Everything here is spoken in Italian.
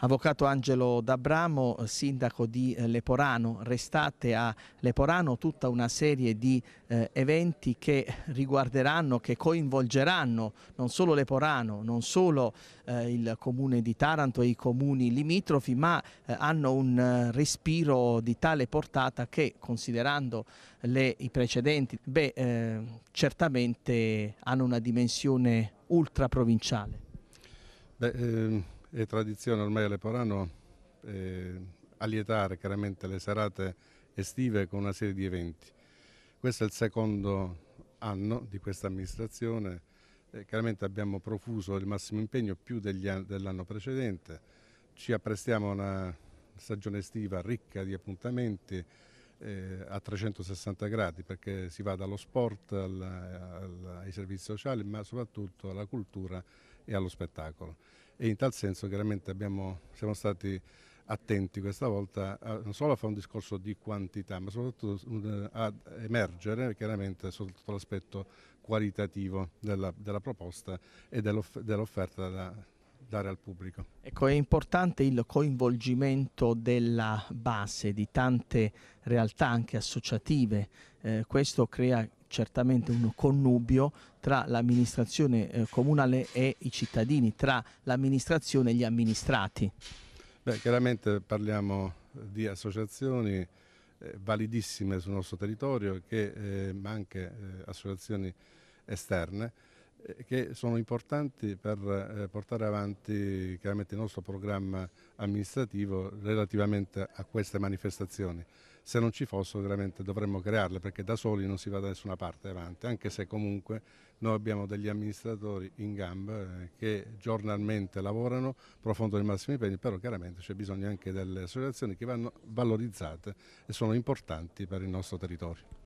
Avvocato Angelo D'Abramo, sindaco di eh, Leporano, restate a Leporano tutta una serie di eh, eventi che riguarderanno, che coinvolgeranno non solo Leporano, non solo eh, il comune di Taranto e i comuni limitrofi, ma eh, hanno un eh, respiro di tale portata che, considerando le, i precedenti, beh, eh, certamente hanno una dimensione ultra provinciale. Beh, ehm, è tradizione ormai a Leporano eh, allietare chiaramente le serate estive con una serie di eventi. Questo è il secondo anno di questa amministrazione, eh, chiaramente abbiamo profuso il massimo impegno più dell'anno precedente, ci apprestiamo a una stagione estiva ricca di appuntamenti, eh, a 360 gradi perché si va dallo sport al, al, ai servizi sociali ma soprattutto alla cultura e allo spettacolo e in tal senso chiaramente abbiamo, siamo stati attenti questa volta a, non solo a fare un discorso di quantità ma soprattutto eh, a emergere chiaramente sotto l'aspetto qualitativo della, della proposta e dell'offerta dell da, dare al pubblico. Ecco, è importante il coinvolgimento della base, di tante realtà anche associative. Eh, questo crea certamente un connubio tra l'amministrazione eh, comunale e i cittadini, tra l'amministrazione e gli amministrati. Beh, chiaramente parliamo di associazioni eh, validissime sul nostro territorio, che, eh, ma anche eh, associazioni esterne eh, che sono importanti per eh, portare avanti chiaramente il nostro programma amministrativo relativamente a queste manifestazioni. Se non ci fossero veramente dovremmo crearle perché da soli non si va da nessuna parte avanti, anche se comunque noi abbiamo degli amministratori in gamba eh, che giornalmente lavorano, profondono il massimi impegni, però chiaramente c'è bisogno anche delle associazioni che vanno valorizzate e sono importanti per il nostro territorio.